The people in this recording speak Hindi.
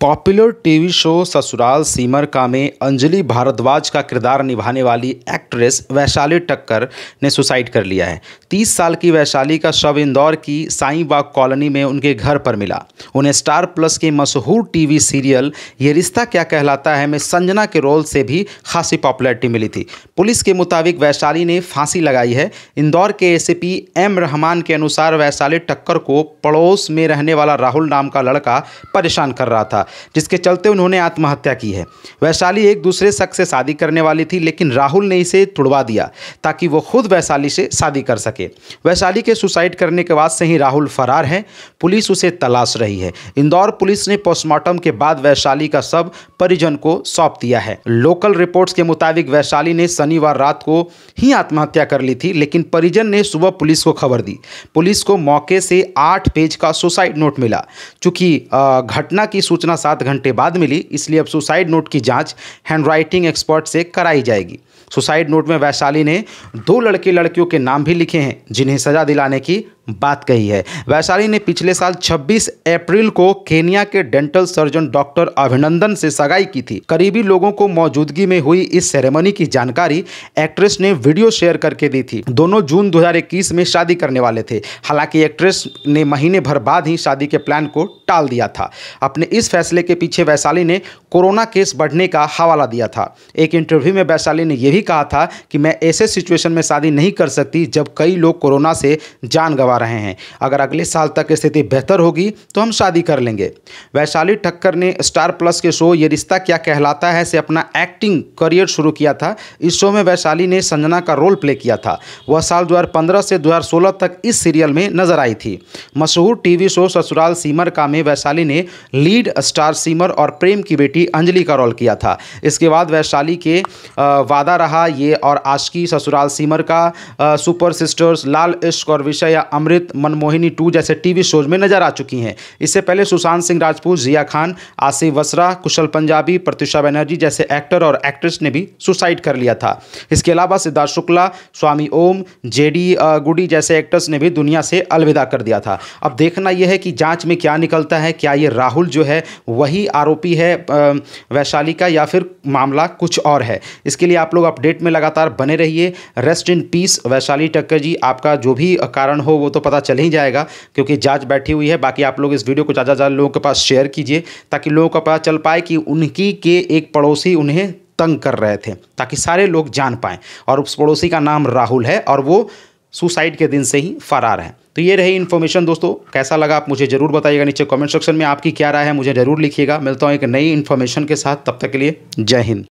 popular TV show Sasural Simar Ka में अंजलि भारद्वाज का किरदार निभाने वाली एक्ट्रेस वैशाली टक्कर ने सुसाइड कर लिया है तीस साल की वैशाली का शव इंदौर की साईं बाग कॉलोनी में उनके घर पर मिला उन्हें स्टार प्लस के मशहूर टीवी सीरियल ये रिश्ता क्या कहलाता है में संजना के रोल से भी खासी पॉपुलैरिटी मिली थी पुलिस के मुताबिक वैशाली ने फांसी लगाई है इंदौर के एस एम रहमान के अनुसार वैशाली टक्कर को पड़ोस में रहने वाला राहुल नाम का लड़का परेशान कर रहा था जिसके चलते उन्होंने आत्महत्या की है वैशाली एक दूसरे शख्स से शादी करने वाली थी लेकिन राहुल ने इसे तुड़वा दिया ताकि वो खुद वैशाली से शादी कर सके वैशाली के सुसाइड करने के बाद से ही राहुल फरार हैं पुलिस उसे तलाश रही है इंदौर पुलिस ने पोस्टमार्टम के बाद वैशाली का शव परिजन को सौंप दिया है लोकल रिपोर्ट्स के मुताबिक वैशाली ने शनिवार रात को ही आत्महत्या कर ली थी लेकिन परिजन ने सुबह पुलिस को खबर दी पुलिस को मौके से आठ पेज का सुसाइड नोट मिला चूंकि घटना की सूचना सात घंटे बाद मिली इसलिए अब सुसाइड नोट की जांच हैंडराइटिंग एक्सपर्ट से कराई जाएगी सुसाइड नोट में वैशाली ने दो लड़के लड़कियों के नाम भी लिखे हैं जिन्हें सजा दिलाने की बात कही है वैशाली ने पिछले साल 26 अप्रैल को केनिया के डेंटल सर्जन डॉक्टर अभिनंदन से सगाई की थी करीबी लोगों को मौजूदगी में हुई इस सेरेमनी की जानकारी एक्ट्रेस ने वीडियो शेयर करके दी थी दोनों जून 2021 में शादी करने वाले थे हालांकि एक्ट्रेस ने महीने भर बाद ही शादी के प्लान को टाल दिया था अपने इस फैसले के पीछे वैशाली ने कोरोना केस बढ़ने का हवाला दिया था एक इंटरव्यू में वैशाली ने यह भी कहा था कि मैं ऐसे सिचुएशन में शादी नहीं कर सकती जब कई लोग कोरोना से जान गंवा रहे हैं अगर अगले साल तक स्थिति बेहतर होगी तो हम शादी कर लेंगे वैशाली ठक्कर ने स्टार प्लस के शो ये रिश्ता क्या कहलाता है से अपना एक्टिंग करियर शुरू किया था इस शो में वैशाली ने संजना का रोल प्ले किया था वह साल दो से दो तक इस सीरियल में नजर आई थी मशहूर टीवी शो ससुराल सीमर का में वैशाली ने लीड स्टार सीमर और प्रेम की बेटी अंजलि का रोल किया था इसके बाद वैशाली के वादा रहा ये और आशकी ससुराल सीमर का सुपर सिस्टर्स लाल इश्क और विषय या अमृत मनमोहिनी टू जैसे टीवी शोज में नजर आ चुकी हैं इससे पहले सुशांत सिंह राजपूत जिया खान आसिफ वसरा कुशल पंजाबी प्रतिषा बनर्जी जैसे एक्टर और एक्ट्रेस ने भी सुसाइड कर लिया था इसके अलावा सिद्धार्थ शुक्ला स्वामी ओम जेडी गुडी जैसे एक्टर्स ने भी दुनिया से अलविदा कर दिया था अब देखना यह है कि जाँच में क्या निकलता है क्या ये राहुल जो है वही आरोपी है वैशाली का या फिर मामला कुछ और है इसके लिए आप लोग अपडेट में लगातार बने रहिए रेस्ट इन पीस वैशाली टक्कर जी आपका जो भी कारण हो वो तो पता चल ही जाएगा क्योंकि जांच बैठी हुई है बाकी आप लोग इस वीडियो को ज़्यादा ज़्यादा लोगों के पास शेयर कीजिए ताकि लोगों को पता चल पाए कि उनकी के एक पड़ोसी उन्हें तंग कर रहे थे ताकि सारे लोग जान पाएँ और उस पड़ोसी का नाम राहुल है और वो सुसाइड के दिन से ही फरार है तो ये रही इन्फॉर्मेशन दोस्तों कैसा लगा आप मुझे ज़रूर बताइएगा नीचे कमेंट सेक्शन में आपकी क्या राय है मुझे ज़रूर लिखिएगा मिलता हूँ एक नई इन्फॉर्मेशन के साथ तब तक के लिए जय हिंद